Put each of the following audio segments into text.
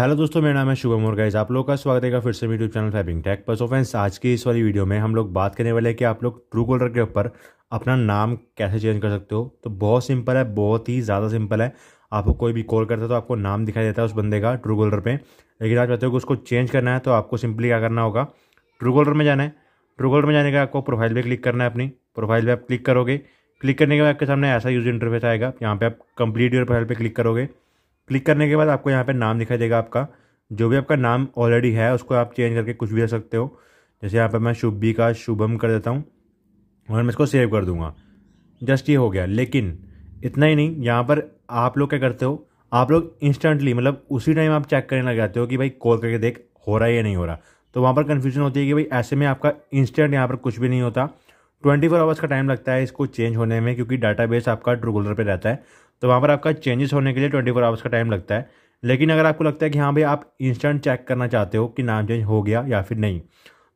hello दोस्तों मेरा नाम है शुभम और गाइज आप लोग का स्वागत है फिर से यूट्यूब चैनल फैबिंग टैक पर सो फ्रेंड्स आज की इस वाली वीडियो में हम लोग बात करने वाले हैं कि आप लोग ट्रू कॉलर के ऊपर अपना नाम कैसे चेंज कर सकते हो तो बहुत सिंपल है बहुत ही ज़्यादा सिंपल है आपको कोई भी कॉल करता है तो आपको नाम दिखाई देता है उस बंदे का ट्रू कॉलर पर लेकिन आप चाहते हो कि उसको चेंज करना है तो आपको सिंपली क्या करना होगा ट्रू कॉलर में जाना है ट्रू कॉलर में जाने का आपको प्रोफाइल पर क्लिक करना है अपनी प्रोफाइल पर आप क्लिक करोगे क्लिक करने के बाद आपके सामने ऐसा यूज़ इंटरफेस आएगा यहाँ पर आप कंप्लीट योर प्रोफाइल पर क्लिक करोगे क्लिक करने के बाद आपको यहाँ पर नाम दिखाई देगा आपका जो भी आपका नाम ऑलरेडी है उसको आप चेंज करके कुछ भी दे सकते हो जैसे यहाँ पर मैं शुभी का शुभम कर देता हूँ और मैं इसको सेव कर दूँगा जस्ट ये हो गया लेकिन इतना ही नहीं यहाँ पर आप लोग क्या करते हो आप लोग इंस्टेंटली मतलब उसी टाइम आप चेक करने लग जाते हो कि भाई कॉल करके देख हो रहा है या नहीं हो रहा तो वहाँ पर कन्फ्यूजन होती है कि भाई ऐसे में आपका इंस्टेंट यहाँ पर कुछ भी नहीं होता ट्वेंटी फोर आवर्स का टाइम लगता है इसको चेंज होने में क्योंकि डाटा बेस आपका रेगुलर पर रहता है तो वहाँ पर आपका चेंजेस होने के लिए ट्वेंटी फोर आवर्स का टाइम लगता है लेकिन अगर आपको लगता है कि हाँ भाई आप इंस्टेंट चेक करना चाहते हो कि नाम चेंज हो गया या फिर नहीं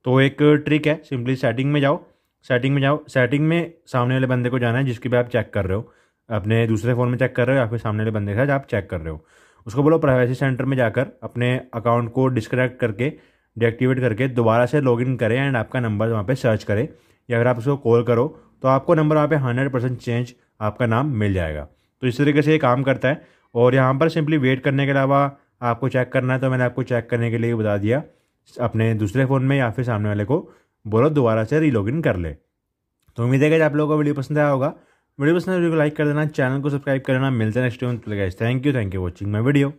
तो एक ट्रिक है सिंपली सेटिंग में जाओ सेटिंग में जाओ सेटिंग में सामने वाले बंदे को जाना है जिसकी भी आप चेक कर रहे हो अपने दूसरे फ़ोन में चेक कर रहे हो या फिर सामने वाले बंदे के साथ आप चेक कर रहे हो उसको बोलो प्राइवेसी सेंटर में जाकर अपने अकाउंट को डिस्कनेक्ट करके डीएक्टिवेट करके दोबारा से लॉग इन करें एंड आपका नंबर वहाँ पे सर्च करें या अगर आप उसको कॉल करो तो आपको नंबर वहाँ पे हंड्रेड परसेंट चेंज आपका नाम मिल जाएगा तो इस तरीके से ये काम करता है और यहाँ पर सिंपली वेट करने के अलावा आपको चेक करना है तो मैंने आपको चेक करने के लिए बता दिया अपने दूसरे फ़ोन में या फिर सामने वाले को बोलो दोबारा से रीलॉगिन कर ले तो उम्मीद है कि आप लोगों को वीडियो पसंद आया होगा वीडियो पसंद तो वीडियो को लाइक कर देना चैनल को सब्सक्राइब कर देना मिलते हैं next video thank you thank you watching my video